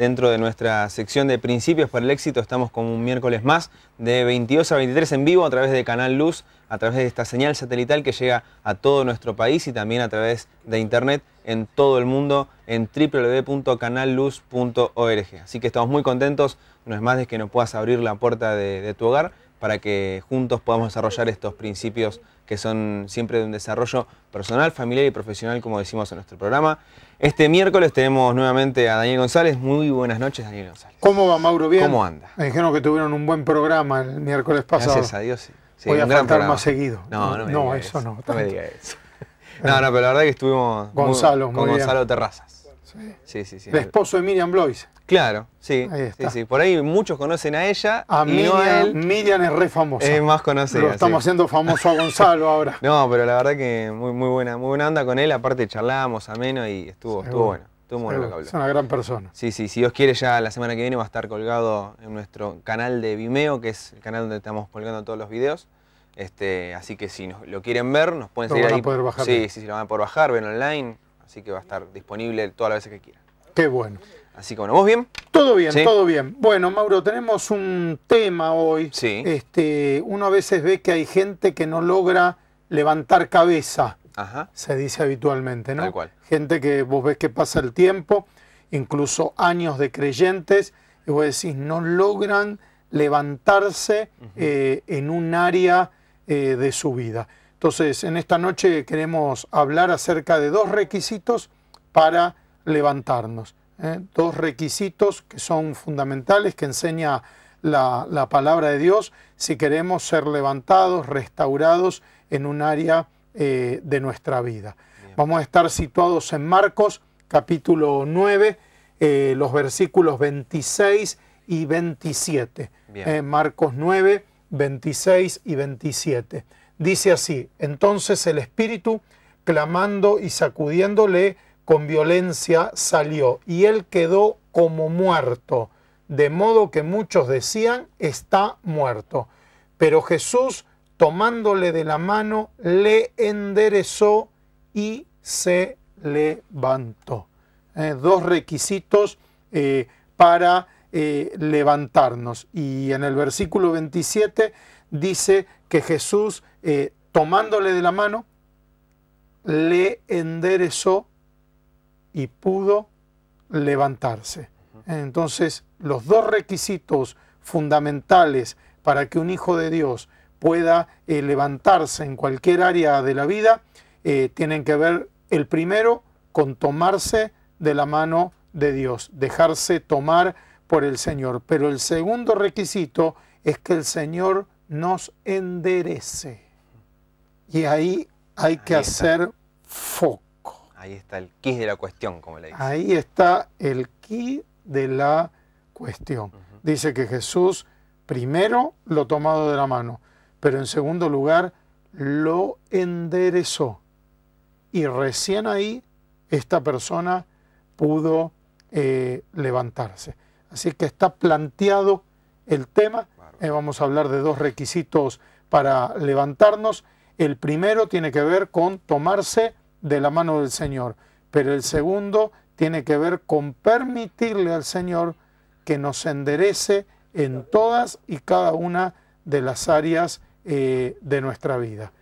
dentro de nuestra sección de principios para el éxito. Estamos con un miércoles más de 22 a 23 en vivo a través de Canal Luz, a través de esta señal satelital que llega a todo nuestro país y también a través de internet en todo el mundo en www.canalluz.org. Así que estamos muy contentos, no es más de que nos puedas abrir la puerta de, de tu hogar para que juntos podamos desarrollar estos principios que son siempre de un desarrollo personal, familiar y profesional, como decimos en nuestro programa. Este miércoles tenemos nuevamente a Daniel González. Muy buenas noches, Daniel González. ¿Cómo va, Mauro? ¿Bien? ¿Cómo anda? Me dijeron que tuvieron un buen programa el miércoles pasado. Gracias a Dios, sí. Voy a faltar más seguido. No, no, me no eso, no. No eso. No, no, pero la verdad es que estuvimos... Gonzalo, con Gonzalo Terrazas. Sí, El esposo de Miriam Blois. Claro, sí. Por ahí muchos conocen a ella. A Miriam, Miriam es re famosa. Es más conocida. Lo estamos haciendo famoso a Gonzalo ahora. no, pero la verdad que muy, muy buena, muy buena onda con él. Aparte charlábamos ameno y estuvo, estuvo bueno. Estuvo bueno lo que Es una gran persona. Sí, sí, si Dios quiere ya la semana que viene va a estar colgado en nuestro canal de Vimeo, que es el canal donde estamos colgando todos los videos. Este, así que si lo quieren ver, nos pueden seguir ahí. Sí, sí, sí, lo van a poder bajar, ven online. Así que va a estar disponible todas las veces que quiera. Qué bueno. Así que bueno, ¿vos bien? Todo bien, todo bien. Bueno, Mauro, tenemos un tema hoy. Sí. Este, uno a veces ve que hay gente que no logra levantar cabeza. Ajá. Se dice habitualmente, ¿no? Tal cual. Gente que vos ves que pasa el tiempo, incluso años de creyentes, y vos decís, no logran levantarse eh, en un área eh, de su vida. Entonces, en esta noche queremos hablar acerca de dos requisitos para levantarnos. ¿eh? Dos requisitos que son fundamentales, que enseña la, palabra de Dios, si queremos ser levantados, restaurados en un área eh, de nuestra vida. Vamos a estar situados en Marcos capítulo 9, eh, los versículos 26 y 27. Marcos 9, 26 y 27. Dice así, entonces el espíritu, clamando y sacudiéndole con violencia, salió y él quedó como muerto, de modo que muchos decían, está muerto. Pero Jesús, tomándole de la mano, le enderezó y se levantó. Eh, dos requisitos eh, para eh, levantarnos. Y en el versículo 27 dice que Jesús, eh, tomándole de la mano, le enderezó y pudo levantarse. Entonces, los dos requisitos fundamentales para que un hijo de Dios pueda eh, levantarse en cualquier área de la vida eh, tienen que ver, el primero, con tomarse de la mano de Dios, dejarse tomar por el Señor. Pero el segundo requisito es que el Señor nos enderece. Y ahí hay que hacer foco. Ahí está el quiz de la cuestión, como le dice Ahí está el quiz de la cuestión. Dice que Jesús primero lo tomado de la mano, pero en segundo lugar lo enderezó. Y recién ahí esta persona pudo eh, levantarse. Así que está planteado el tema eh, vamos a hablar de dos requisitos para levantarnos. El primero tiene que ver con tomarse de la mano del Señor, pero el segundo tiene que ver con permitirle al Señor que nos enderece en todas y cada una de las áreas eh, de nuestra vida.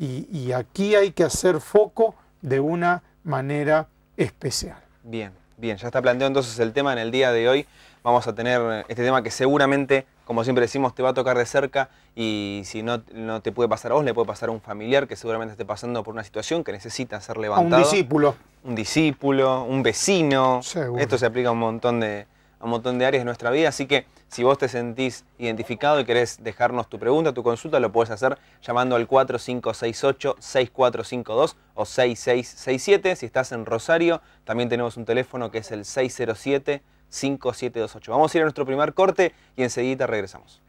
Y, y aquí hay que hacer foco de una manera especial. Bien, bien, ya está planteado entonces el tema en el día de hoy. Vamos a tener eh, este tema que seguramente como siempre decimos, te va a tocar de cerca y si no, no te puede pasar a vos, le puede pasar a un familiar que seguramente esté pasando por una situación que necesita ser levantado. un discípulo. Un discípulo, un vecino. Esto se aplica a un montón de, a un montón de áreas de nuestra vida, así que si vos te sentís identificado y querés dejarnos tu pregunta, tu consulta, lo puedes hacer llamando al 4568-6452 o 6667. Si estás en Rosario, también tenemos un teléfono que es el 607 5728. Vamos a ir a nuestro primer corte y enseguida regresamos.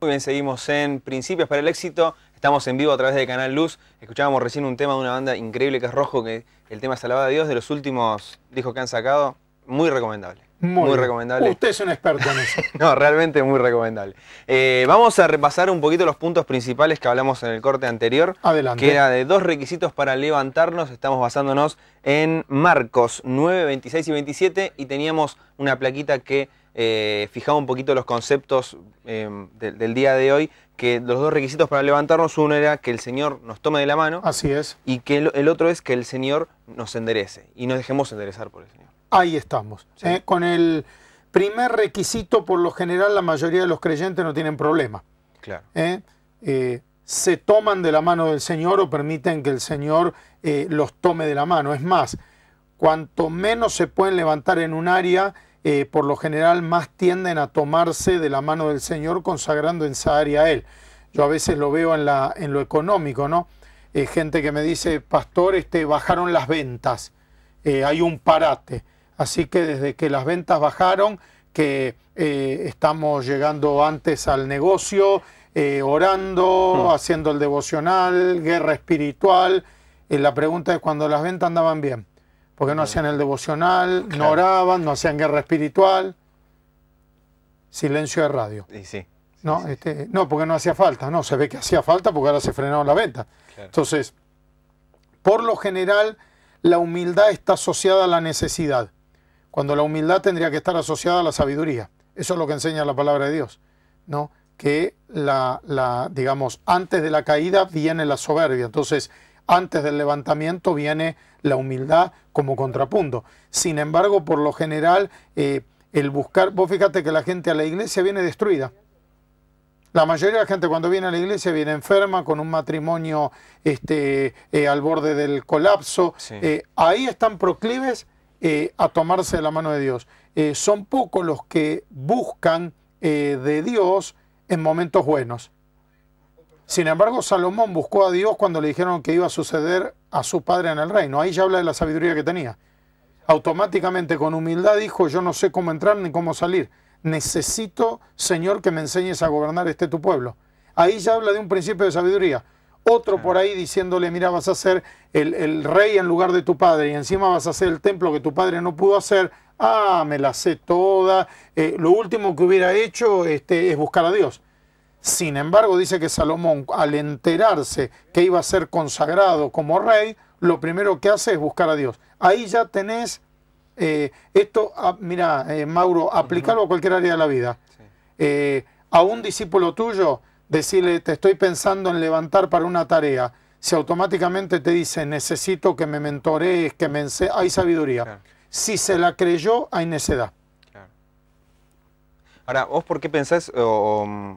Muy bien, seguimos en Principios para el Éxito. Estamos en vivo a través de Canal Luz. Escuchábamos recién un tema de una banda increíble que es Rojo, que el tema es Alabada a Dios, de los últimos discos que han sacado. Muy recomendable. Muy, recomendable. Usted es un experto en eso. no, realmente muy recomendable. Eh, vamos a repasar un poquito los puntos principales que hablamos en el corte anterior. Adelante. Que era de dos requisitos para levantarnos. Estamos basándonos en Marcos 9, 26 y 27 y teníamos una plaquita que eh, fijaba un poquito los conceptos eh, del, día de hoy, que los dos requisitos para levantarnos, uno era que el Señor nos tome de la mano. Así es. Y que el, el otro es que el Señor nos enderece y nos dejemos enderezar por el Señor ahí estamos. ¿eh? con el primer requisito, por lo general, la mayoría de los creyentes no tienen problema. Claro. ¿eh? Eh, se toman de la mano del Señor o permiten que el Señor los tome de la mano. Es más, cuanto menos se pueden levantar en un área, por lo general más tienden a tomarse de la mano del Señor consagrando en esa área a Él. Yo a veces lo veo en, en lo económico, ¿no? gente que me dice, pastor, este, bajaron las ventas, hay un parate Así que desde que las ventas bajaron, que eh, estamos llegando antes al negocio, eh, orando, mm. haciendo el devocional, guerra espiritual. Eh, la pregunta es cuando las ventas andaban bien, porque no mm. hacían el devocional, no oraban, no hacían guerra espiritual. Silencio de radio. sí. No, este, no, porque no hacía falta, no, se ve que hacía falta porque ahora se frenaron la venta. Entonces, por lo general, la humildad está asociada a la necesidad cuando la humildad tendría que estar asociada a la sabiduría. Eso es lo que enseña la palabra de Dios, ¿no? Que la, digamos, antes de la caída viene la soberbia. Entonces, antes del levantamiento viene la humildad como contrapunto. Sin embargo, por lo general, eh, el buscar, vos fíjate que la gente a la iglesia viene destruida. La mayoría de la gente cuando viene a la iglesia viene enferma, con un matrimonio este, eh, al borde del colapso. Eh, ahí están proclives eh, a tomarse de la mano de Dios. Eh, son pocos los que buscan eh, de Dios en momentos buenos. Sin embargo, Salomón buscó a Dios cuando le dijeron que iba a suceder a su padre en el reino. Ahí ya habla de la sabiduría que tenía. Automáticamente, con humildad, dijo, yo no sé cómo entrar ni cómo salir. Necesito, Señor, que me enseñes a gobernar este tu pueblo. Ahí ya habla de un principio de sabiduría otro por ahí diciéndole, mira, vas a ser el, rey en lugar de tu padre y encima vas a hacer el templo que tu padre no pudo hacer, ah, me la sé toda, eh, lo último que hubiera hecho este, es buscar a Dios. Sin embargo, dice que Salomón, al enterarse que iba a ser consagrado como rey, lo primero que hace es buscar a Dios. Ahí ya tenés eh, esto, ah, mira, eh, Mauro, aplicarlo a cualquier área de la vida. a un discípulo tuyo, decirle, te estoy pensando en levantar para una tarea, si automáticamente te dice, necesito que me mentorees, que me enseñes, hay sabiduría. Si se la creyó, hay necedad. Ahora, ¿vos por qué pensás o, mm,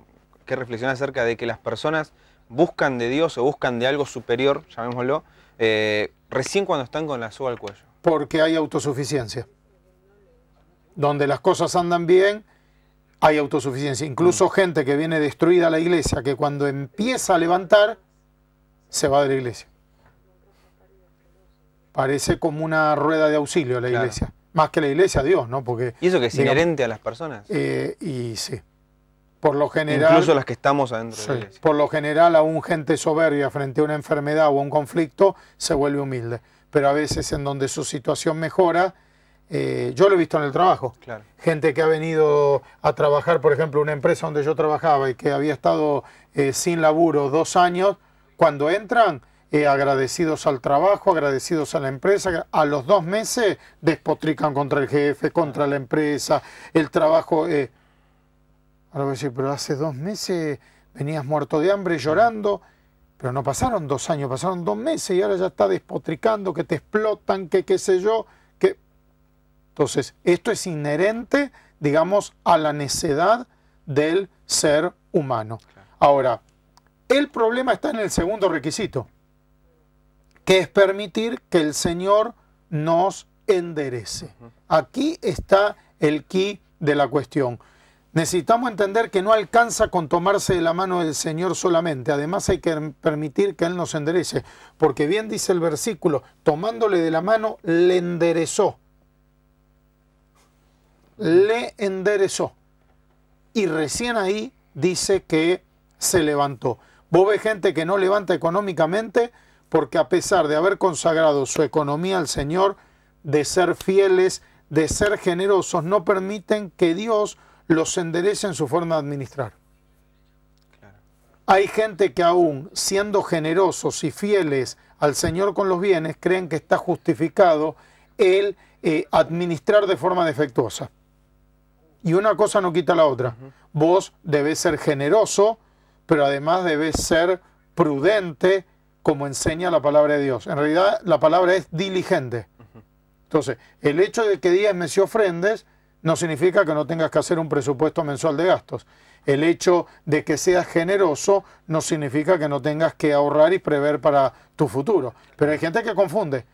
qué reflexionás acerca de que las personas buscan de Dios o buscan de algo superior, llamémoslo, eh, recién cuando están con la suba al cuello? Porque hay autosuficiencia. Donde las cosas andan bien, hay autosuficiencia. Incluso gente que viene destruida a la iglesia, que cuando empieza a levantar, se va de la iglesia. Parece como una rueda de auxilio a la iglesia. Más que la iglesia, Dios, ¿no? Porque, ¿Y eso que es inherente a las personas? Eh, y sí. Por lo general. Incluso las que estamos adentro de la iglesia. Por lo general, aún gente soberbia frente a una enfermedad o un conflicto se vuelve humilde. Pero a veces en donde su situación mejora, eh, yo lo he visto en el trabajo. Gente que ha venido a trabajar, por ejemplo, una empresa donde yo trabajaba y que había estado eh, sin laburo dos años, cuando entran, eh, agradecidos al trabajo, agradecidos a la empresa, a los dos meses despotrican contra el jefe, contra la empresa, el trabajo. Ahora voy a decir, pero hace dos meses venías muerto de hambre, llorando. Pero no pasaron dos años, pasaron dos meses y ahora ya está despotricando, que te explotan, que qué sé yo. Entonces, esto es inherente, digamos, a la necedad del ser humano. Ahora, el problema está en el segundo requisito, que es permitir que el Señor nos enderece. Aquí está el key de la cuestión. Necesitamos entender que no alcanza con tomarse de la mano del Señor solamente, además hay que permitir que Él nos enderece, porque bien dice el versículo, tomándole de la mano le enderezó le enderezó. Y recién ahí dice que se levantó. Vos ves gente que no levanta económicamente porque a pesar de haber consagrado su economía al Señor, de ser fieles, de ser generosos, no permiten que Dios los enderece en su forma de administrar. Hay gente que aún siendo generosos y fieles al Señor con los bienes, creen que está justificado el eh, administrar de forma defectuosa. Y una cosa no quita la otra. Vos debes ser generoso, pero además debes ser prudente, como enseña la palabra de Dios. En realidad, la palabra es diligente. Entonces, el hecho de que me me ofrendes no significa que no tengas que hacer un presupuesto mensual de gastos. El hecho de que seas generoso no significa que no tengas que ahorrar y prever para tu futuro. Pero hay gente que confunde.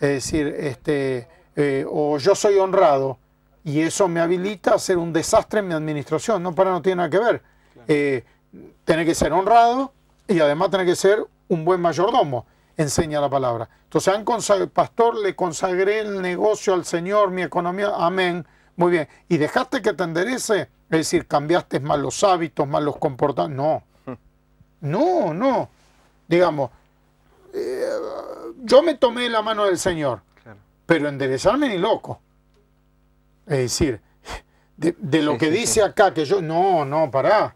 Es decir, este, eh, o yo soy honrado y eso me habilita a ser un desastre en mi administración. No para, no tiene nada que ver. Eh, tiene que ser honrado y además tiene que ser un buen mayordomo, enseña la palabra. Entonces, han pastor, le consagré el negocio al Señor, mi economía, amén. Muy bien. ¿Y dejaste que te enderece? Es decir, cambiaste malos hábitos, malos comportamientos. No. Hmm. No, no. Digamos, eh, yo me tomé la mano del Señor, pero enderezarme ni loco. Es decir, de, lo que dice acá, que yo, no, no, pará,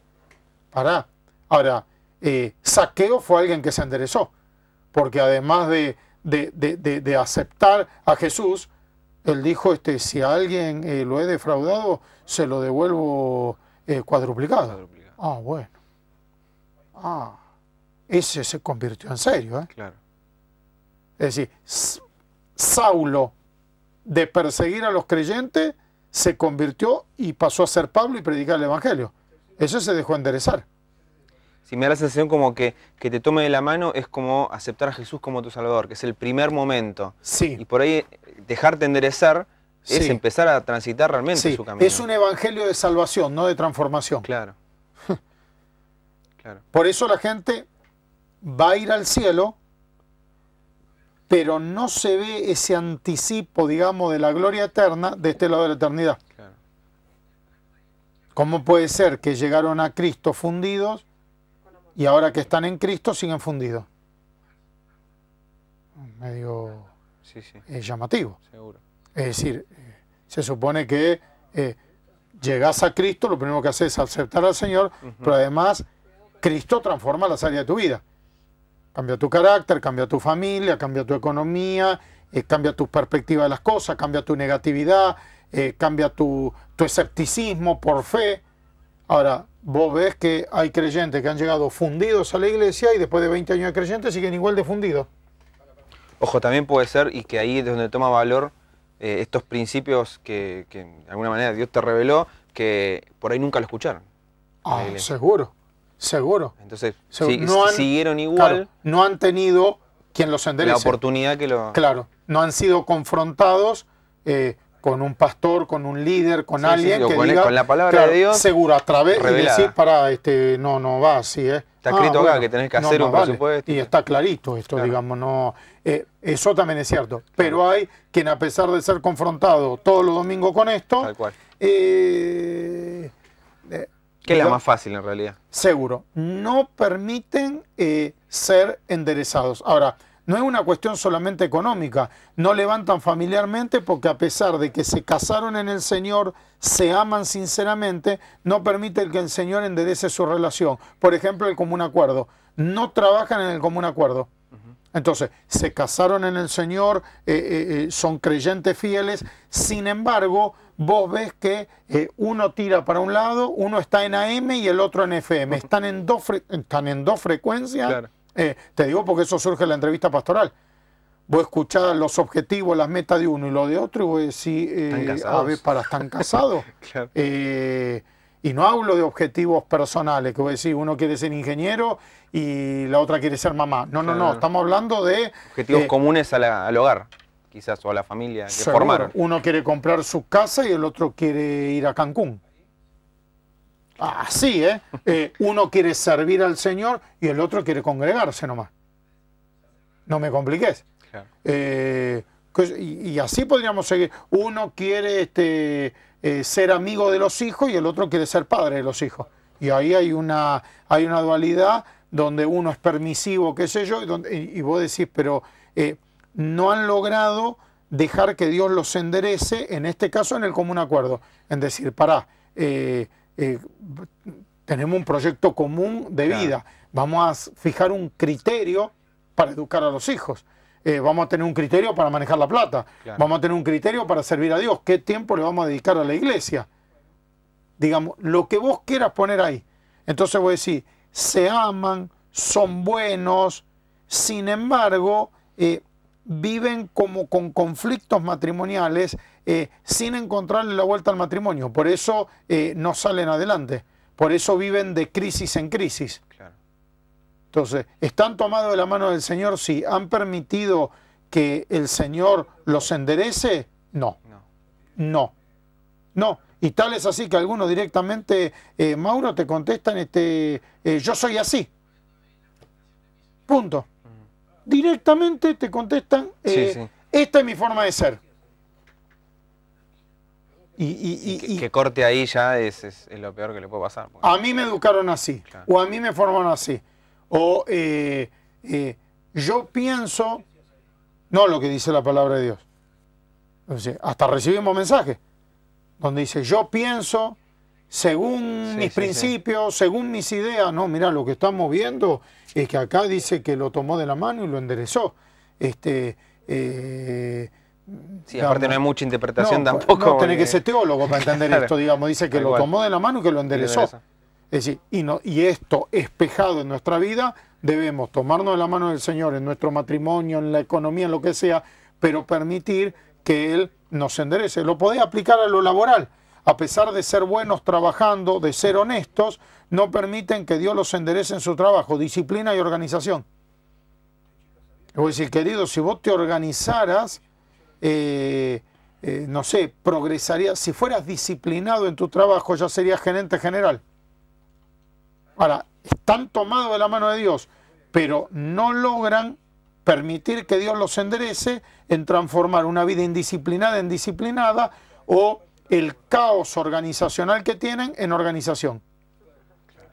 pará. Ahora, eh, Saqueo fue alguien que se enderezó, porque además de, de, aceptar a Jesús, él dijo, este, si a alguien eh, lo he defraudado, se lo devuelvo eh, cuadruplicado. cuadruplicado. Ah, bueno. Ah, ese se convirtió en serio, ¿eh? Claro. Es decir, Saulo de perseguir a los creyentes se convirtió y pasó a ser Pablo y predicar el Evangelio. Eso se dejó enderezar. Si me da la sensación como que, que te tome de la mano es como aceptar a Jesús como tu Salvador, que es el primer momento. Sí. Y por ahí dejarte enderezar es empezar a transitar realmente su camino. Es un evangelio de salvación, no de transformación. Claro. claro. Por eso la gente va a ir al cielo pero no se ve ese anticipo, digamos, de la gloria eterna de este lado de la eternidad. ¿Cómo puede ser que llegaron a Cristo fundidos y ahora que están en Cristo siguen fundidos? Medio llamativo. Seguro. Es decir, se supone que eh, llegas a Cristo, lo primero que haces es aceptar al Señor, pero además Cristo transforma la salida de tu vida. Cambia tu carácter, cambia tu familia, cambia tu economía, eh, cambia tu perspectiva de las cosas, cambia tu negatividad, eh, cambia tu, escepticismo por fe. Ahora, vos ves que hay creyentes que han llegado fundidos a la iglesia y después de 20 años de creyentes siguen igual de fundidos. Ojo, también puede ser, y que ahí es donde toma valor eh, estos principios que, de alguna manera Dios te reveló, que por ahí nunca lo escucharon. Ah, seguro. Seguro. Entonces, no siguieron igual. no han tenido quien los enderece. La oportunidad que lo... Claro, no han sido confrontados eh, con un pastor, con un líder, con alguien que con, la palabra de Dios seguro a través de decir para este no no va así eh. está ah, escrito acá que tenés que hacer un presupuesto y está clarito esto digamos no eh, eso también es cierto pero hay quien a pesar de ser confrontado todos los domingos con esto Tal cual. Eh, que es la más fácil en realidad. Seguro. No permiten eh, ser enderezados. Ahora, no es una cuestión solamente económica. No levantan familiarmente porque a pesar de que se casaron en el Señor, se aman sinceramente, no permite que el Señor enderece su relación. Por ejemplo, el común acuerdo. No trabajan en el común acuerdo. Entonces, se casaron en el Señor, eh, eh, son creyentes fieles, sin embargo, vos ves que eh, uno tira para un lado, uno está en AM y el otro en FM. Están en dos, están en dos frecuencias. Eh, te digo porque eso surge en la entrevista pastoral. Vos escuchás los objetivos, las metas de uno y lo de otro y vos decís, eh, a ver, para están casados. y no hablo de objetivos personales, que vos decís, uno quiere ser ingeniero y la otra quiere ser mamá. No, no, no, estamos hablando de... Objetivos comunes al hogar quizás o a la familia que formaron. Uno quiere comprar su casa y el otro quiere ir a Cancún. Así, ¿eh? eh uno quiere servir al Señor y el otro quiere congregarse nomás. No me compliques. Eh, pues, y, así podríamos seguir. Uno quiere este, eh, ser amigo de los hijos y el otro quiere ser padre de los hijos. Y ahí hay una, hay una dualidad donde uno es permisivo, qué sé yo, y, vos decís, pero no han logrado dejar que Dios los enderece, en este caso en el común acuerdo, en decir, pará, eh, eh, tenemos un proyecto común de vida, vamos a fijar un criterio para educar a los hijos, eh, vamos a tener un criterio para manejar la plata, vamos a tener un criterio para servir a Dios, qué tiempo le vamos a dedicar a la iglesia, digamos, lo que vos quieras poner ahí. Entonces voy a decir, se aman, son buenos, sin embargo, viven como con conflictos matrimoniales eh, sin encontrarle la vuelta al matrimonio. Por eso eh, no salen adelante. Por eso viven de crisis en crisis. Entonces, ¿están tomados de la mano del Señor? Sí. ¿Han permitido que el Señor los enderece? No. No. No. Y tal es así que algunos directamente, eh, Mauro, te contestan, este, yo soy así. Punto directamente te contestan, eh, esta es mi forma de ser. Y, que, corte ahí ya es, lo peor que le puede pasar. A mí me educaron así, o a mí me formaron así, o eh, eh, yo pienso, no lo que dice la palabra de Dios. hasta recibimos mensajes donde dice, yo pienso, según mis principios, según mis ideas. No, mira, lo que estamos viendo es que acá dice que lo tomó de la mano y lo enderezó. Este, eh, sí, aparte no hay mucha interpretación tampoco. No, tiene que ser teólogo para entender esto, digamos. Dice que lo tomó de la mano y que lo enderezó. es decir, y, no, y esto espejado en nuestra vida, debemos tomarnos de la mano del Señor en nuestro matrimonio, en la economía, en lo que sea, pero permitir que Él nos enderece. Lo podés aplicar a lo laboral a pesar de ser buenos trabajando, de ser honestos, no permiten que Dios los enderece en su trabajo, disciplina y organización. a decir, querido, si vos te organizaras, eh, eh, no sé, progresarías, si fueras disciplinado en tu trabajo, ya serías gerente general. Ahora, están tomados de la mano de Dios, pero no logran permitir que Dios los enderece en transformar una vida indisciplinada en disciplinada o el caos organizacional que tienen en organización.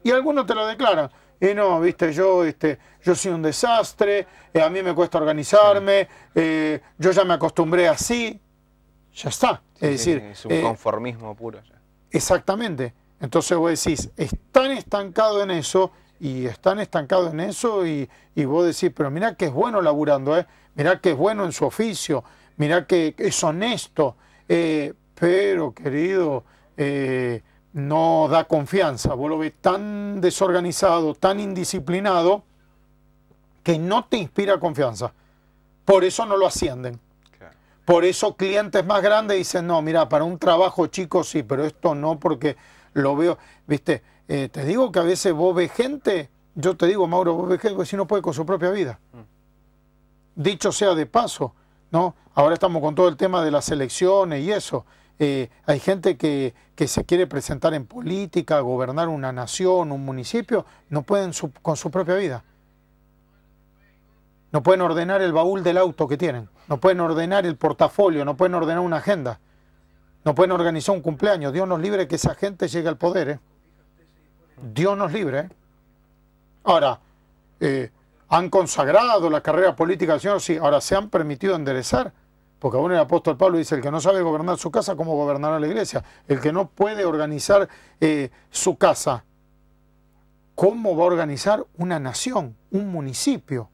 Y algunos te lo declaran. Y no, viste, yo, este, yo soy un desastre, eh, a mí me cuesta organizarme, eh, yo ya me acostumbré así. Ya está. Es decir, es un eh, conformismo puro. Ya. Exactamente. Entonces vos decís, están estancados en eso y están estancados en eso y, y vos decís, pero mirá que es bueno laburando, ¿eh? mirá que es bueno en su oficio, mirá que es honesto, eh, pero querido, eh, no da confianza. Vos lo ves tan desorganizado, tan indisciplinado, que no te inspira confianza. Por eso no lo ascienden. Por eso clientes más grandes dicen, no, mira, para un trabajo chico sí, pero esto no porque lo veo, viste, eh, te digo que a veces vos ves gente, yo te digo, Mauro, vos ves gente si no puede con su propia vida. Mm. Dicho sea de paso, ¿no? Ahora estamos con todo el tema de las elecciones y eso. Eh, hay gente que, se quiere presentar en política, gobernar una nación, un municipio, no pueden con su propia vida. No pueden ordenar el baúl del auto que tienen, no pueden ordenar el portafolio, no pueden ordenar una agenda, no pueden organizar un cumpleaños. Dios nos libre que esa gente llegue al poder. ¿eh? Dios nos libre. ¿eh? Ahora, han consagrado la carrera política del Señor, sí, ahora se han permitido enderezar porque aún el apóstol Pablo dice, el que no sabe gobernar su casa, ¿cómo gobernará la iglesia? El que no puede organizar eh, su casa, ¿cómo va a organizar una nación, un municipio?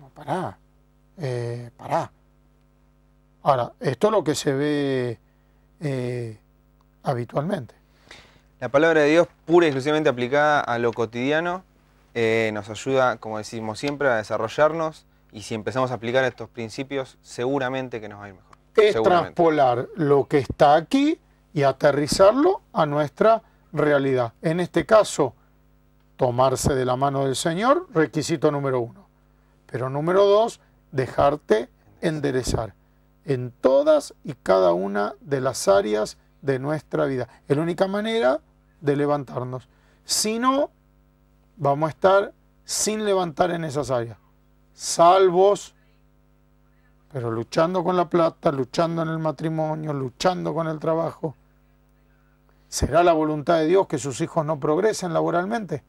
No, pará, eh, pará. Ahora, esto es lo que se ve eh, habitualmente. La palabra de Dios pura y exclusivamente aplicada a lo cotidiano nos ayuda, como decimos siempre, a desarrollarnos, y si empezamos a aplicar estos principios, seguramente que nos va a ir mejor. Es traspolar lo que está aquí y aterrizarlo a nuestra realidad. En este caso, tomarse de la mano del Señor, requisito número uno. Pero número dos, dejarte enderezar en todas y cada una de las áreas de nuestra vida. Es la única manera de levantarnos. Si no, vamos a estar sin levantar en esas áreas salvos, pero luchando con la plata, luchando en el matrimonio, luchando con el trabajo. ¿Será la voluntad de Dios que sus hijos no progresen laboralmente?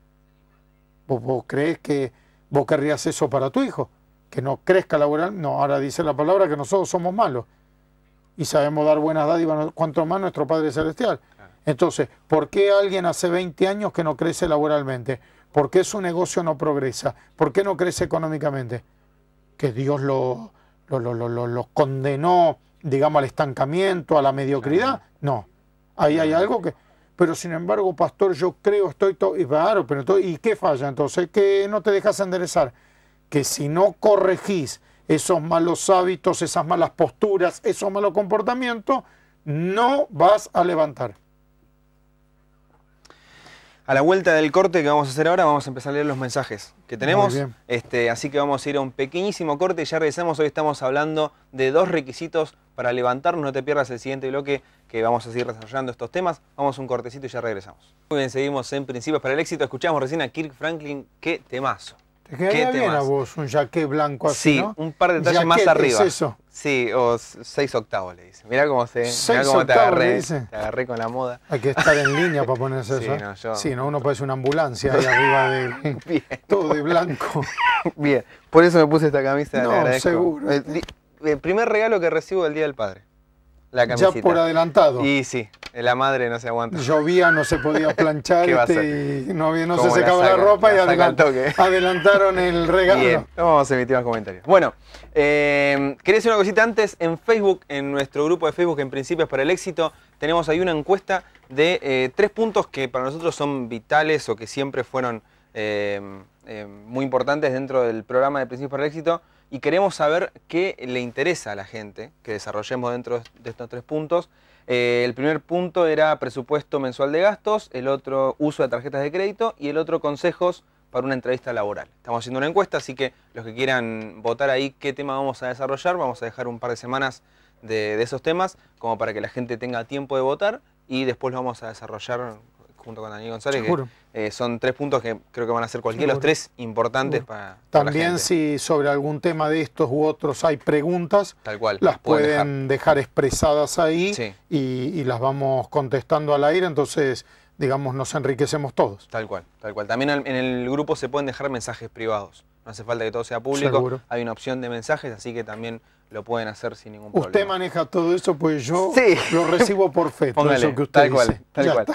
¿Vos, crees que vos querrías eso para tu hijo? Que no crezca laboralmente. No, ahora dice la palabra que nosotros somos malos y sabemos dar buenas dádivas, cuanto más nuestro Padre Celestial. Entonces, ¿por qué alguien hace 20 años que no crece laboralmente? ¿Por qué su negocio no progresa? ¿Por qué no crece económicamente? Que Dios lo, lo, condenó, digamos, al estancamiento, a la mediocridad. No, ahí hay algo que... Pero sin embargo, pastor, yo creo, estoy todo... Y claro, pero ¿y qué falla entonces? Que no te dejas enderezar. Que si no corregís esos malos hábitos, esas malas posturas, esos malos comportamientos, no vas a levantar. A la vuelta del corte que vamos a hacer ahora, vamos a empezar a leer los mensajes que tenemos. Este, así que vamos a ir a un pequeñísimo corte y ya regresamos. Hoy estamos hablando de dos requisitos para levantarnos. No te pierdas el siguiente bloque que vamos a seguir desarrollando estos temas. Vamos a un cortecito y ya regresamos. Muy bien, seguimos en Principios para el Éxito. Escuchamos recién a Kirk Franklin. ¡Qué temazo! Te quedaría bien a vos un jaqué blanco así, Sí, un par de tallas más arriba. Es eso? Sí, o seis octavos le dice Mirá cómo, se, te agarré. Te agarré con la moda. Hay que estar en línea para ponerse eso. ¿eh? Sí, no, uno parece una ambulancia ahí arriba de todo de blanco. Bien, por eso me puse esta camisa. No, seguro. El, primer regalo que recibo el Día del Padre. La camisita. Ya por adelantado. Y sí, la madre no se aguanta. Llovía, no se podía planchar este, no, se secaba la, ropa y adelantaron el regalo. vamos a emitir más comentarios. Bueno, eh, quería decir una cosita antes. En Facebook, en nuestro grupo de Facebook, en Principios para el Éxito, tenemos ahí una encuesta de eh, tres puntos que para nosotros son vitales o que siempre fueron eh, muy importantes dentro del programa de Principios para el Éxito y queremos saber qué le interesa a la gente que desarrollemos dentro de estos tres puntos eh, el primer punto era presupuesto mensual de gastos, el otro uso de tarjetas de crédito y el otro consejos para una entrevista laboral. Estamos haciendo una encuesta, así que los que quieran votar ahí qué tema vamos a desarrollar, vamos a dejar un par de semanas de, esos temas como para que la gente tenga tiempo de votar y después lo vamos a desarrollar junto con Daniel González, que eh, son tres puntos que creo que van a ser cualquiera, de los tres importantes para... También si sobre algún tema de estos u otros hay preguntas, las pueden dejar. expresadas ahí y, las vamos contestando al aire, entonces digamos, nos enriquecemos todos. Tal cual, tal cual. También en el grupo se pueden dejar mensajes privados. No hace falta que todo sea público. Hay una opción de mensajes, así que también lo pueden hacer sin ningún problema. Usted maneja todo eso, pues yo lo recibo por fe. Póngale, eso que usted tal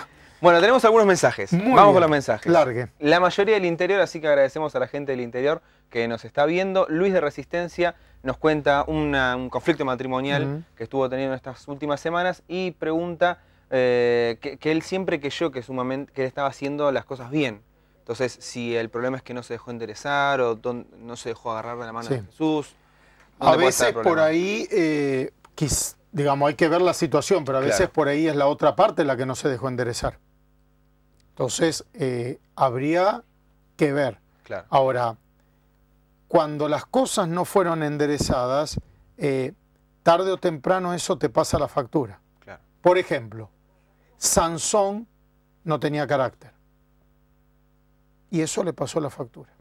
bueno, tenemos algunos mensajes. Vamos con los mensajes. La mayoría del interior, así que agradecemos a la gente del interior que nos está viendo. Luis de Resistencia nos cuenta un conflicto matrimonial que estuvo teniendo en estas últimas semanas y pregunta eh, que, él siempre creyó que, sumamente, que él estaba haciendo las cosas bien. Entonces, si el problema es que no se dejó enderezar o no se dejó agarrar de la mano de Jesús. A veces por ahí, eh, digamos, hay que ver la situación, pero a veces por ahí es la otra parte la que no se dejó enderezar. Entonces, eh, habría que ver. Ahora, cuando las cosas no fueron enderezadas, eh, tarde o temprano eso te pasa la factura. Por ejemplo, Sansón no tenía carácter. Y eso le pasó la factura.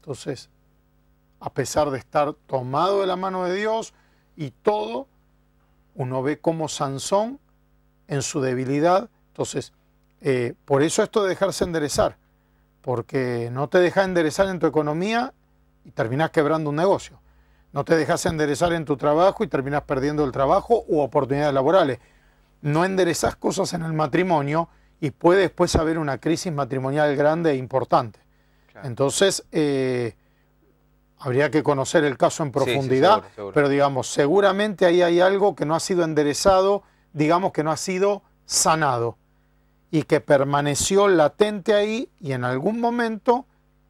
Entonces, a pesar de estar tomado de la mano de Dios y todo, uno ve como Sansón en su debilidad, entonces eh, por eso esto de dejarse enderezar, porque no te dejas enderezar en tu economía y terminas quebrando un negocio. No te dejas enderezar en tu trabajo y terminas perdiendo el trabajo u oportunidades laborales. No enderezás cosas en el matrimonio y puede después haber una crisis matrimonial grande e importante. Entonces, eh, habría que conocer el caso en profundidad, pero digamos, seguramente ahí hay algo que no ha sido enderezado, digamos que no ha sido sanado y que permaneció latente ahí y en algún momento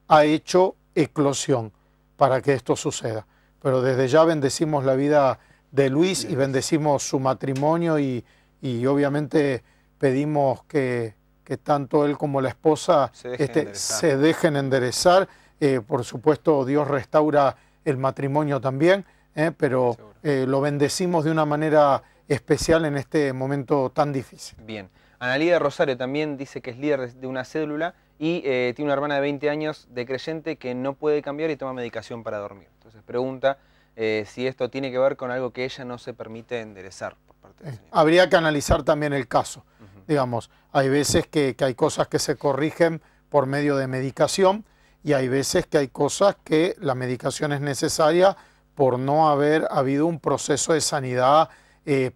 ha hecho eclosión para que esto suceda. Pero desde ya bendecimos la vida de Luis y bendecimos su matrimonio y, obviamente pedimos que, tanto él como la esposa se dejen este, enderezar. Eh, por supuesto, Dios restaura el matrimonio también, eh, pero eh, lo bendecimos de una manera especial en este momento tan difícil. Bien. Analía Rosario también dice que es líder de una célula y eh, tiene una hermana de 20 años de creyente que no puede cambiar y toma medicación para dormir. Entonces pregunta eh, si esto tiene que ver con algo que ella no se permite enderezar eh, Habría que analizar también el caso. Digamos, hay veces que, hay cosas que se corrigen por medio de medicación y hay veces que hay cosas que la medicación es necesaria por no haber habido un proceso de sanidad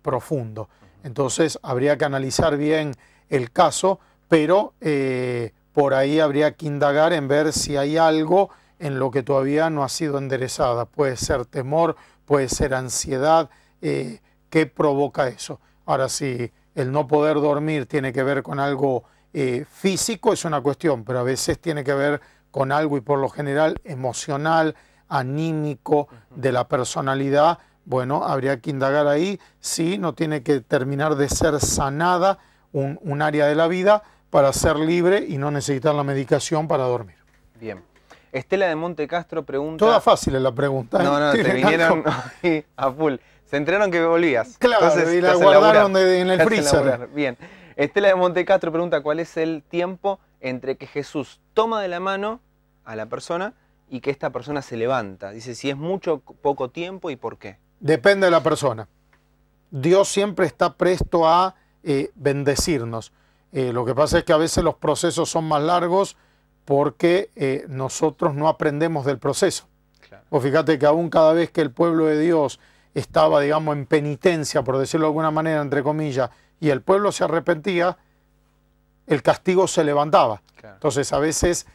profundo. Entonces habría que analizar bien el caso, pero eh, por ahí habría que indagar en ver si hay algo en lo que todavía no ha sido enderezada. Puede ser temor, puede ser ansiedad, eh, ¿qué provoca eso? Ahora, si el no poder dormir tiene que ver con algo eh, físico, es una cuestión, pero a veces tiene que ver con algo y por lo general emocional, anímico, de la personalidad, bueno, habría que indagar ahí si no tiene que terminar de ser sanada un, área de la vida para ser libre y no necesitar la medicación para dormir. Bien. Estela de Monte Castro pregunta... Toda fácil es la pregunta. ¿eh? No, no, te vinieron a full. Se enteraron que volvías. Claro, y la guardaron en el freezer. Bien. Estela de Monte Castro pregunta cuál es el tiempo entre que Jesús toma de la mano a la persona y que esta persona se levanta. Dice si es mucho poco tiempo y por qué. Depende de la persona. Dios siempre está presto a eh, bendecirnos. Eh, lo que pasa es que a veces los procesos son más largos porque eh, nosotros no aprendemos del proceso. O fíjate que aún cada vez que el pueblo de Dios estaba, digamos, en penitencia, por decirlo de alguna manera, entre comillas, y el pueblo se arrepentía, el castigo se levantaba. Entonces, a veces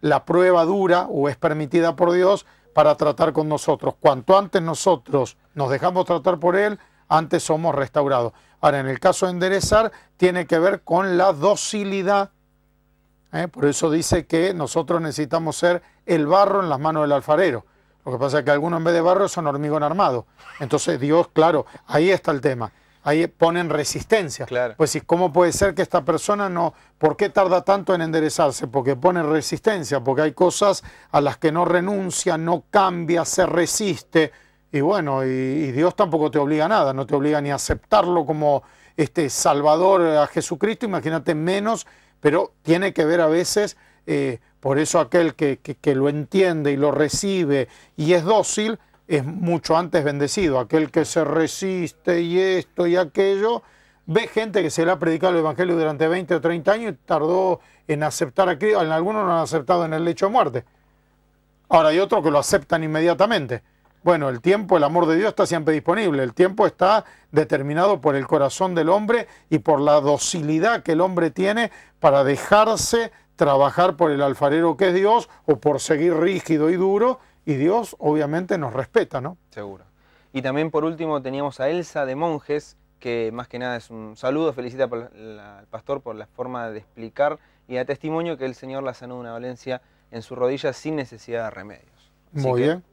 la prueba dura o es permitida por Dios, para tratar con nosotros. Cuanto antes nosotros nos dejamos tratar por Él, antes somos restaurados. Ahora, en el caso de enderezar, tiene que ver con la docilidad. ¿eh? Por eso dice que nosotros necesitamos ser el barro en las manos del alfarero. Lo que pasa es que algunos en vez de barro son hormigón armado. Entonces Dios, claro, ahí está el tema ahí ponen resistencia. Claro. Pues sí, ¿cómo puede ser que esta persona no, por qué tarda tanto en enderezarse? Porque pone resistencia, porque hay cosas a las que no renuncia, no cambia, se resiste. Y bueno, y, Dios tampoco te obliga a nada, no te obliga ni a aceptarlo como este Salvador a Jesucristo, imagínate menos, pero tiene que ver a veces, eh, por eso aquel que lo entiende y lo recibe y es dócil, es mucho antes bendecido. Aquel que se resiste y esto y aquello, ve gente que se le ha predicado el Evangelio durante 20 o 30 años y tardó en aceptar a Cristo, algunos no han aceptado en el lecho de muerte. Ahora hay otros que lo aceptan inmediatamente. Bueno, el tiempo, el amor de Dios está siempre disponible. El tiempo está determinado por el corazón del hombre y por la docilidad que el hombre tiene para dejarse trabajar por el alfarero que es Dios o por seguir rígido y duro y Dios obviamente nos respeta, ¿no? Seguro. Y también por último teníamos a Elsa de Monjes, que más que nada es un saludo, felicita al pastor por la forma de explicar y da testimonio que el Señor la sanó de una dolencia en su rodilla sin necesidad de remedios. Muy bien.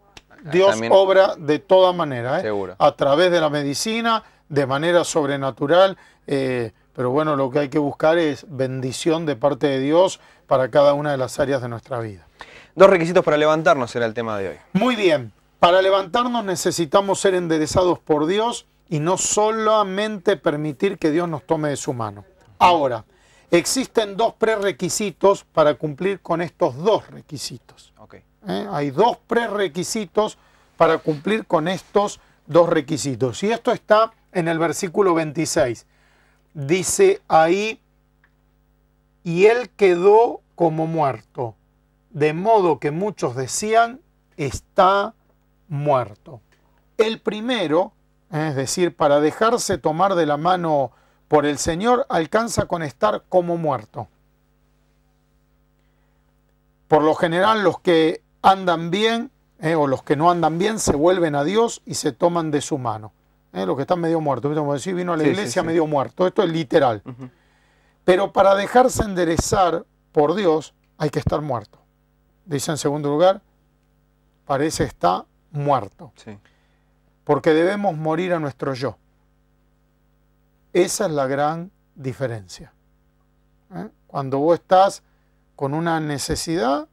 Dios obra de toda manera, ¿eh? Seguro. a través de la medicina, de manera sobrenatural, eh, pero bueno, lo que hay que buscar es bendición de parte de Dios para cada una de las áreas de nuestra vida. Dos requisitos para levantarnos era el tema de hoy. Muy bien. Para levantarnos necesitamos ser enderezados por Dios y no solamente permitir que Dios nos tome de su mano. Ahora, existen dos prerequisitos para cumplir con estos dos requisitos. ¿Eh? Hay dos prerequisitos para cumplir con estos dos requisitos. Y esto está en el versículo 26. Dice ahí, y él quedó como muerto de modo que muchos decían, está muerto. El primero, es decir, para dejarse tomar de la mano por el Señor, alcanza con estar como muerto. Por lo general los que andan bien eh, o los que no andan bien se vuelven a Dios y se toman de su mano. Eh, los que están medio muertos, como vino a la iglesia medio muerto, esto es literal. Pero para dejarse enderezar por Dios hay que estar muerto dice en segundo lugar, parece está muerto. Porque debemos morir a nuestro yo. Esa es la gran diferencia. ¿eh? Cuando vos estás con una necesidad,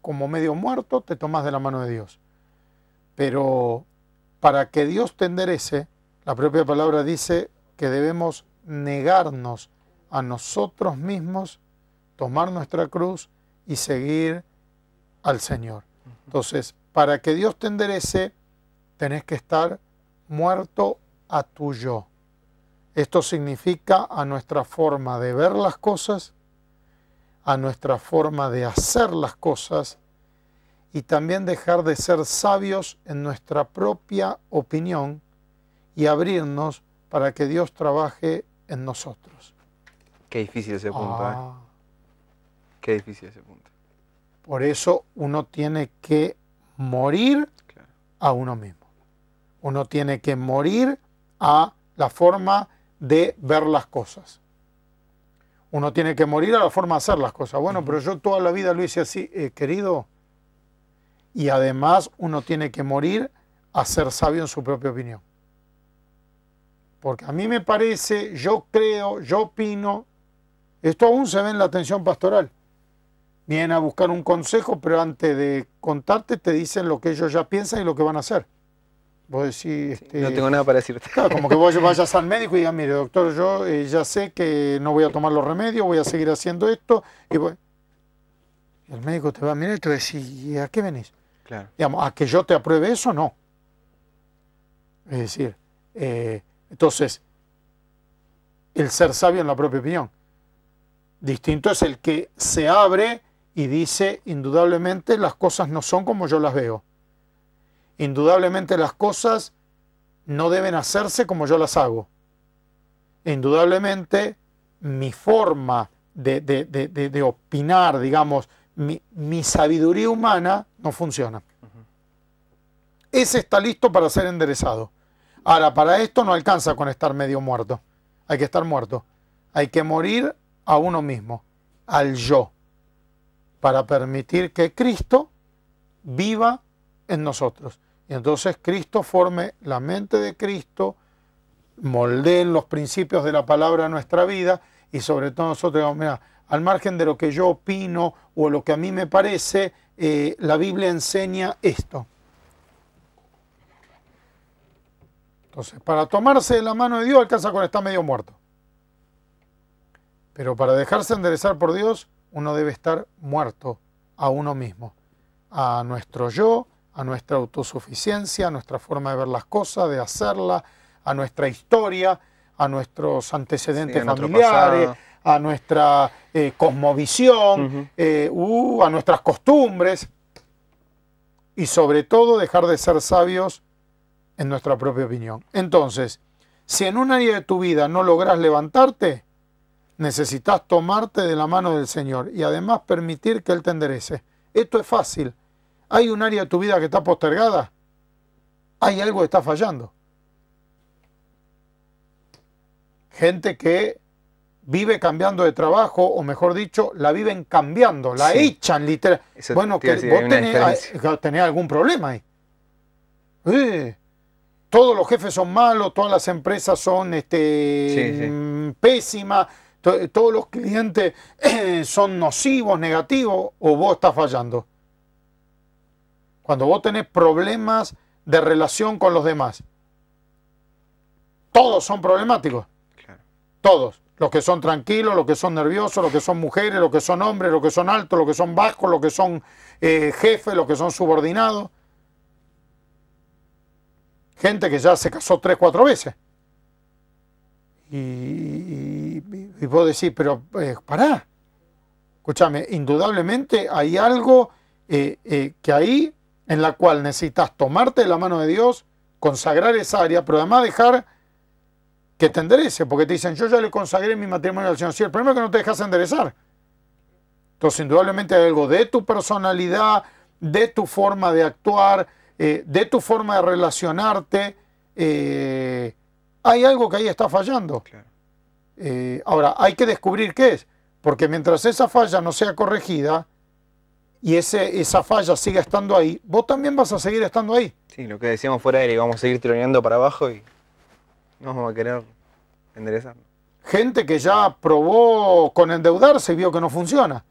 como medio muerto, te tomas de la mano de Dios. Pero para que Dios te enderece, la propia palabra dice que debemos negarnos a nosotros mismos, tomar nuestra cruz y seguir al Señor. Entonces, para que Dios te enderece, tenés que estar muerto a tu yo. Esto significa a nuestra forma de ver las cosas, a nuestra forma de hacer las cosas y también dejar de ser sabios en nuestra propia opinión y abrirnos para que Dios trabaje en nosotros. Qué difícil ese punto, ¿eh? Ah. Qué difícil ese punto. Por eso uno tiene que morir a uno mismo. Uno tiene que morir a la forma de ver las cosas. Uno tiene que morir a la forma de hacer las cosas. Bueno, pero yo toda la vida lo hice así, eh, querido. Y además uno tiene que morir a ser sabio en su propia opinión. Porque a mí me parece, yo creo, yo opino, esto aún se ve en la atención pastoral vienen a buscar un consejo, pero antes de contarte te dicen lo que ellos ya piensan y lo que van a hacer. Vos decís... Este, no tengo nada para decirte. como que vos vayas al médico y digas, mire, doctor, yo eh, ya sé que no voy a tomar los remedios, voy a seguir haciendo esto. Y, voy... el médico te va a mirar y te va a decir, ¿y a qué venís? Claro. Digamos, a que yo te apruebe eso, no. Es decir, eh, entonces, el ser sabio en la propia opinión. Distinto es el que se abre y dice, indudablemente las cosas no son como yo las veo. Indudablemente las cosas no deben hacerse como yo las hago. Indudablemente mi forma de, opinar, digamos, mi, sabiduría humana no funciona. Ese está listo para ser enderezado. Ahora, para esto no alcanza con estar medio muerto. Hay que estar muerto. Hay que morir a uno mismo, al yo para permitir que Cristo viva en nosotros. Y entonces Cristo forme la mente de Cristo, moldeen los principios de la palabra en nuestra vida y sobre todo nosotros digamos, mira, al margen de lo que yo opino o lo que a mí me parece, eh, la Biblia enseña esto. Entonces, para tomarse de la mano de Dios alcanza con estar medio muerto. Pero para dejarse enderezar por Dios, uno debe estar muerto a uno mismo, a nuestro yo, a nuestra autosuficiencia, a nuestra forma de ver las cosas, de hacerlas, a nuestra historia, a nuestros antecedentes familiares, a nuestra eh, cosmovisión, eh, uh, a nuestras costumbres y sobre todo dejar de ser sabios en nuestra propia opinión. Entonces, si en un área de tu vida no logras levantarte, Necesitas tomarte de la mano del Señor y además permitir que Él te enderece. Esto es fácil. Hay un área de tu vida que está postergada. Hay algo que está fallando. Gente que vive cambiando de trabajo, o mejor dicho, la viven cambiando, la echan literal. bueno, que vos tenés, algún problema ahí. Eh, todos los jefes son malos, todas las empresas son este, mm, pésimas, todos los clientes son nocivos, negativos, o vos estás fallando. Cuando vos tenés problemas de relación con los demás, todos son problemáticos. Todos. Los que son tranquilos, los que son nerviosos, los que son mujeres, los que son hombres, los que son altos, los que son bajos, los que son eh, jefes, los que son subordinados. Gente que ya se casó tres, cuatro veces. y y vos decís, pero eh, pará, escúchame, indudablemente hay algo eh, eh, que ahí en la cual necesitas tomarte de la mano de Dios, consagrar esa área, pero además dejar que te enderece, porque te dicen, yo ya le consagré mi matrimonio al Señor. Sí, el problema es que no te dejas enderezar. Entonces, indudablemente hay algo de tu personalidad, de tu forma de actuar, de tu forma de relacionarte. hay algo que ahí está fallando. Claro. Eh, ahora, hay que descubrir qué es, porque mientras esa falla no sea corregida y ese, esa falla siga estando ahí, vos también vas a seguir estando ahí. Sí, lo que decíamos fuera de vamos a seguir tironeando para abajo y no vamos a querer enderezar. Gente que ya probó con endeudarse y vio que no funciona.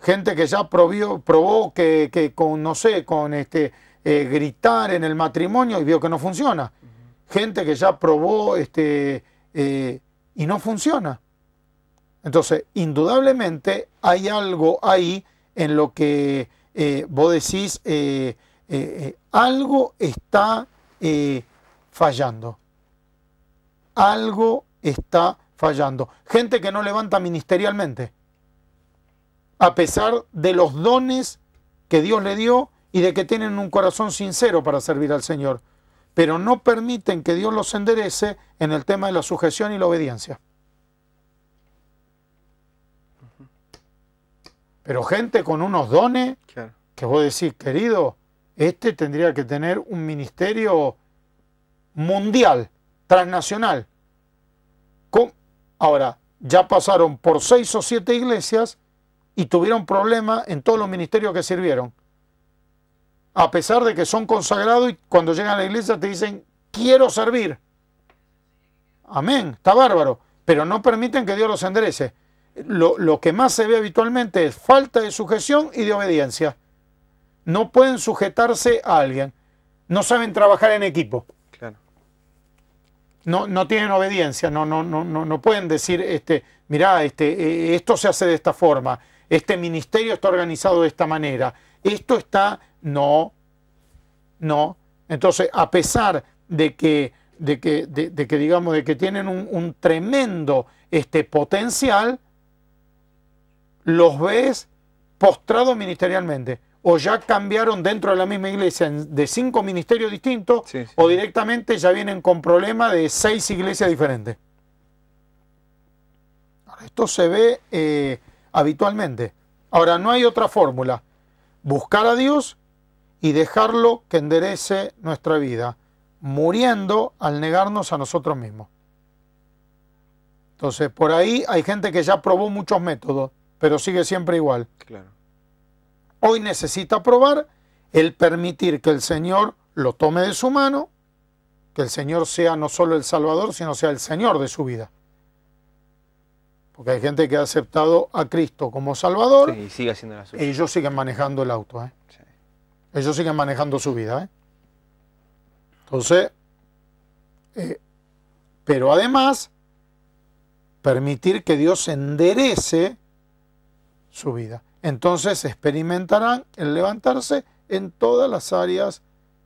Gente que ya probó que, con, no sé, con este, eh, gritar en el matrimonio y vio que no funciona. Gente que ya probó este, eh, y no funciona. Entonces, indudablemente hay algo ahí en lo que eh, vos decís, eh, eh, algo está fallando. Algo está fallando. Gente que no levanta ministerialmente, a pesar de los dones que Dios le dio y de que tienen un corazón sincero para servir al Señor pero no permiten que Dios los enderece en el tema de la sujeción y la obediencia. Pero gente con unos dones que vos decís, querido, este tendría que tener un ministerio mundial, transnacional. ahora, ya pasaron por seis o siete iglesias y tuvieron problemas en todos los ministerios que sirvieron a pesar de que son consagrados y cuando llegan a la iglesia te dicen, quiero servir. Amén, está bárbaro, pero no permiten que Dios los enderece. Lo, que más se ve habitualmente es falta de sujeción y de obediencia. No pueden sujetarse a alguien. No saben trabajar en equipo. Claro. No, no tienen obediencia, no, no, no, no, pueden decir, este, mirá, este, eh, esto se hace de esta forma, este ministerio está organizado de esta manera, esto está, no, no. Entonces, a pesar de que, de que, de, que digamos, de que tienen un, tremendo este, potencial, los ves postrados ministerialmente. O ya cambiaron dentro de la misma iglesia de cinco ministerios distintos, o directamente ya vienen con problemas de seis iglesias diferentes. Esto se ve eh, habitualmente. Ahora, no hay otra fórmula buscar a Dios y dejarlo que enderece nuestra vida, muriendo al negarnos a nosotros mismos. Entonces, por ahí hay gente que ya probó muchos métodos, pero sigue siempre igual. Claro. Hoy necesita probar el permitir que el Señor lo tome de su mano, que el Señor sea no solo el Salvador, sino sea el Señor de su vida. Porque hay gente que ha aceptado a Cristo como Salvador. y sigue haciendo Ellos siguen manejando el auto, ¿eh? Ellos siguen manejando su vida, ¿eh? Entonces, eh, pero además, permitir que Dios enderece su vida. Entonces experimentarán el levantarse en todas las áreas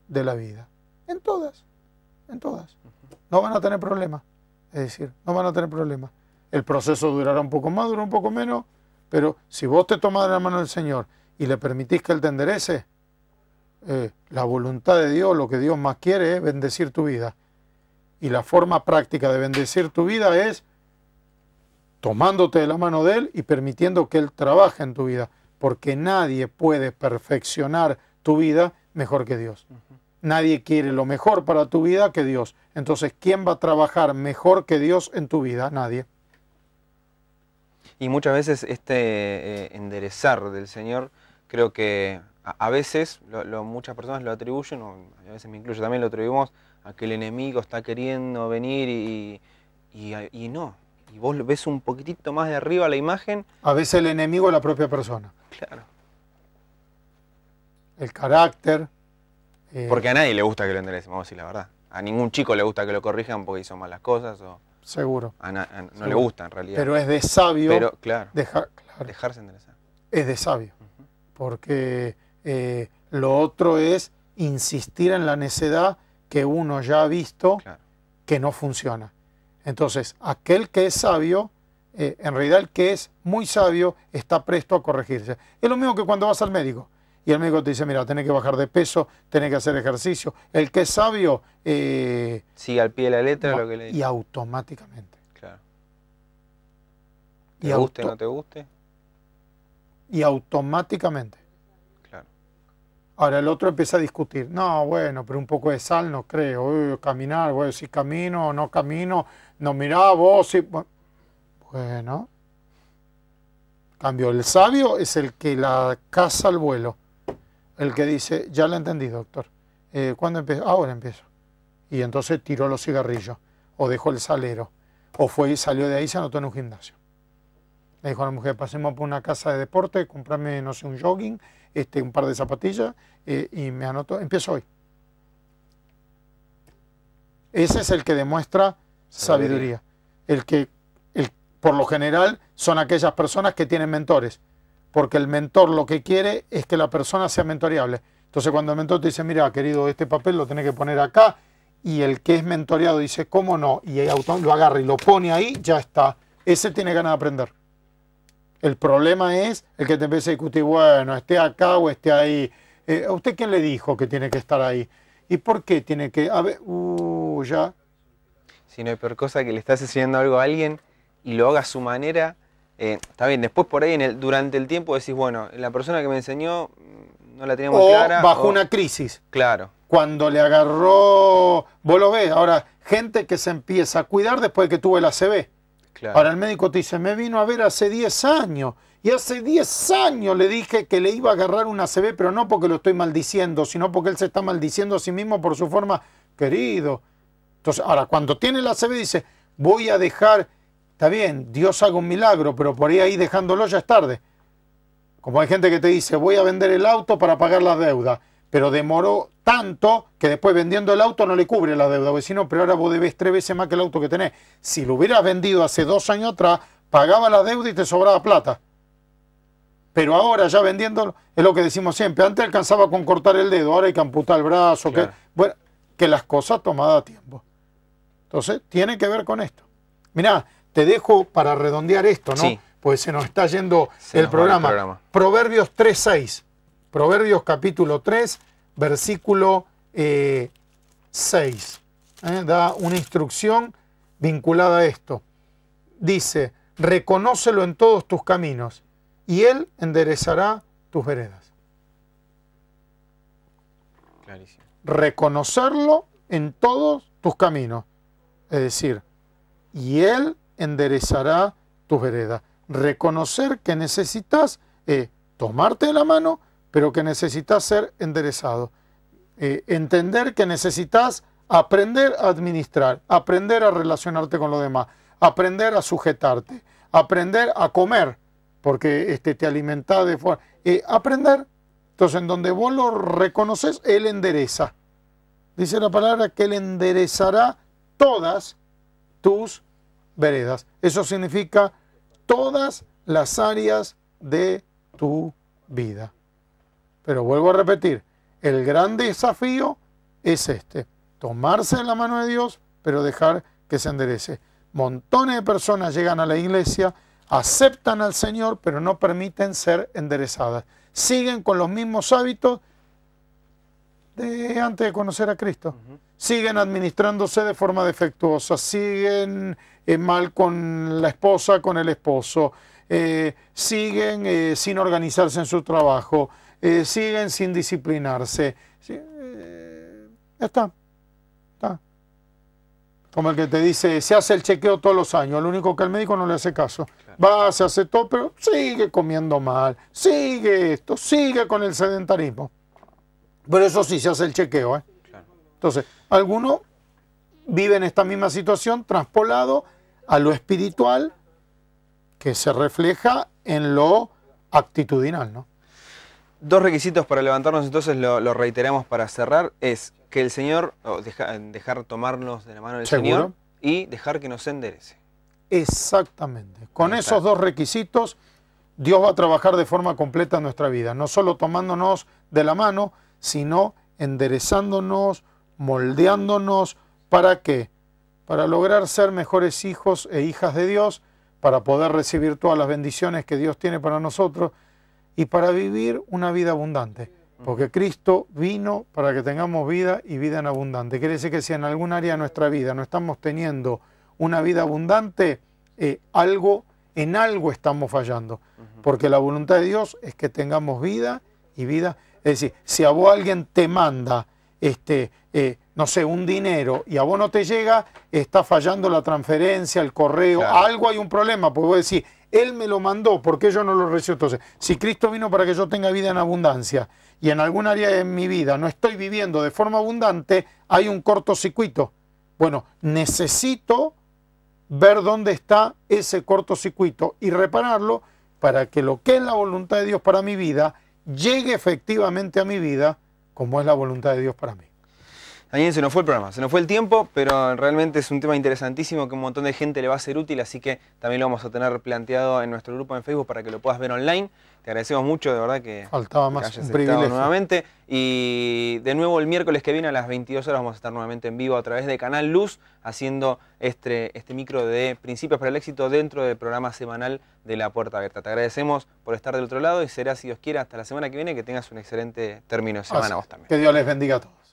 de la vida. En todas, en todas. No van a tener problemas. Es decir, no van a tener problemas. El proceso durará un poco más, durará un poco menos, pero si vos te tomas de la mano del Señor y le permitís que Él te enderece, eh, la voluntad de Dios, lo que Dios más quiere es bendecir tu vida. Y la forma práctica de bendecir tu vida es tomándote de la mano de Él y permitiendo que Él trabaje en tu vida, porque nadie puede perfeccionar tu vida mejor que Dios. Nadie quiere lo mejor para tu vida que Dios. Entonces, ¿quién va a trabajar mejor que Dios en tu vida? Nadie. Y muchas veces este eh, enderezar del Señor, creo que a, veces muchas personas lo atribuyen, a veces me incluyo también, lo atribuimos a que el enemigo está queriendo venir y, y, no, y vos ves un poquitito más de arriba la imagen. A veces el enemigo es la propia persona. Claro. El carácter. Eh, porque a nadie le gusta que lo enderecen, vamos a decir la verdad. A ningún chico le gusta que lo corrijan porque hizo malas cosas. O... Seguro. no le gusta en realidad. Pero es de sabio dejar, dejarse enderezar. Es de sabio, porque eh, lo otro es insistir en la necedad que uno ya ha visto que no funciona. Entonces, aquel que es sabio, eh, en realidad el que es muy sabio, está presto a corregirse. Es lo mismo que cuando vas al médico y el médico te dice, mira, tenés que bajar de peso, tenés que hacer ejercicio. El que es sabio... Eh, Sigue al pie de la letra lo que le dice. Y automáticamente. Claro. ¿Te y guste o no te guste? Y automáticamente. Claro. Ahora el otro empieza a discutir. No, bueno, pero un poco de sal no creo. Uy, caminar, bueno, si camino o no camino. No, mirá vos, si... Bueno cambio, el sabio es el que la caza al vuelo el que dice, ya lo entendí, doctor. Eh, ¿Cuándo empiezo? Ahora empiezo. Y entonces tiró los cigarrillos, o dejó el salero, o fue y salió de ahí y se anotó en un gimnasio. Le dijo a la mujer, pasemos por una casa de deporte, comprame, no sé, un jogging, este, un par de zapatillas, eh, y me anotó, empiezo hoy. Ese es el que demuestra sabiduría. El que, por lo general, son aquellas personas que tienen mentores porque el mentor lo que quiere es que la persona sea mentoreable. Entonces cuando el mentor te dice, mira, querido, este papel lo tiene que poner acá, y el que es mentoreado dice, ¿cómo no? Y lo agarra y lo pone ahí, ya está. Ese tiene ganas de aprender. El problema es el que te empieza a discutir, bueno, esté acá o esté ahí. Eh, ¿A usted quién le dijo que tiene que estar ahí? ¿Y por qué tiene que...? A ver, uh, ya. Si no hay peor cosa que le estás enseñando algo a alguien y lo haga a su manera eh, está bien, después por ahí el, durante el tiempo decís, bueno, la persona que me enseñó mm, no la tenía muy clara. Bajo una crisis. Claro. Cuando le agarró, vos lo ves, ahora, gente que se empieza a cuidar después de que tuvo el ACV. Claro. Ahora el médico te dice, me vino a ver hace 10 años. Y hace 10 años le dije que le iba a agarrar un ACV, pero no porque lo estoy maldiciendo, sino porque él se está maldiciendo a sí mismo por su forma, querido. Entonces, ahora, cuando tiene el ACV dice, voy a dejar Está bien, Dios haga un milagro, pero por ahí, dejándolo ya es tarde. Como hay gente que te dice, voy a vender el auto para pagar la deuda, pero demoró tanto que después vendiendo el auto no le cubre la deuda, vecino, pero ahora vos debes tres veces más que el auto que tenés. Si lo hubieras vendido hace dos años atrás, pagaba la deuda y te sobraba plata. Pero ahora ya vendiendo es lo que decimos siempre, antes alcanzaba con cortar el dedo, ahora hay que amputar el brazo, que, bueno, que las cosas tomadas a tiempo. Entonces, tiene que ver con esto. Mirá, te dejo para redondear esto, ¿no? Pues se nos está yendo el, programa. Proverbios 3, Proverbios 3.6. Proverbios capítulo 3, versículo 6. Eh, eh, da una instrucción vinculada a esto. Dice, reconócelo en todos tus caminos y él enderezará tus veredas. Reconocerlo en todos tus caminos. Es decir, y él enderezará tus veredas. Reconocer que necesitas eh, tomarte la mano, pero que necesitas ser enderezado. Eh, entender que necesitas aprender a administrar, aprender a relacionarte con los demás, aprender a sujetarte, aprender a comer, porque este, te alimenta de fuera. Eh, aprender. Entonces, en donde vos lo reconoces, Él endereza. Dice la palabra que Él enderezará todas tus veredas. Eso significa todas las áreas de tu vida. Pero vuelvo a repetir, el gran desafío es este, tomarse en la mano de Dios, pero dejar que se enderece. Montones de personas llegan a la iglesia, aceptan al Señor, pero no permiten ser enderezadas. Siguen con los mismos hábitos de antes de conocer a Cristo. Siguen administrándose de forma defectuosa, siguen eh, mal con la esposa, con el esposo, eh, siguen eh, sin organizarse en su trabajo, siguen sin disciplinarse. ya está, está. Como el que te dice, se hace el chequeo todos los años, lo único que el médico no le hace caso. Va, se hace todo, pero sigue comiendo mal, sigue esto, sigue con el sedentarismo. Pero eso sí, se hace el chequeo. Entonces, algunos viven esta misma situación, ...transpolado a lo espiritual que se refleja en lo actitudinal. ¿no? Dos requisitos para levantarnos, entonces lo, reiteramos para cerrar, es que el Señor, dejar tomarnos de la mano del Señor y dejar que nos enderece. Exactamente. Con esos dos requisitos, Dios va a trabajar de forma completa en nuestra vida, no solo tomándonos de la mano, sino enderezándonos, moldeándonos, para que para lograr ser mejores hijos e hijas de Dios, para poder recibir todas las bendiciones que Dios tiene para nosotros y para vivir una vida abundante. Porque Cristo vino para que tengamos vida y vida en abundante. Quiere decir que si en algún área de nuestra vida no estamos teniendo una vida abundante, eh, algo, en algo estamos fallando. Porque la voluntad de Dios es que tengamos vida y vida. Es decir, si a vos alguien te manda, este, eh, no sé, un dinero y a vos no te llega, está fallando la transferencia, el correo, algo hay un problema, pues vos decís, Él me lo mandó, ¿por qué yo no lo recibo? Entonces, si Cristo vino para que yo tenga vida en abundancia y en algún área de mi vida no estoy viviendo de forma abundante, hay un cortocircuito. Bueno, necesito ver dónde está ese cortocircuito y repararlo para que lo que es la voluntad de Dios para mi vida llegue efectivamente a mi vida como es la voluntad de Dios para mí. Daniel, se nos fue el programa, se nos fue el tiempo, pero realmente es un tema interesantísimo que un montón de gente le va a ser útil, así que también lo vamos a tener planteado en nuestro grupo en Facebook para que lo puedas ver online. Te agradecemos mucho, de verdad que, Faltaba más un nuevamente. Y de nuevo el miércoles que viene a las 22 horas vamos a estar nuevamente en vivo a través de Canal Luz haciendo este, este micro de Principios para el Éxito dentro del programa semanal de La Puerta Abierta. Te agradecemos por estar del otro lado y será, si Dios quiere, hasta la semana que viene que tengas un excelente término de semana vos también. Que Dios les bendiga a todos.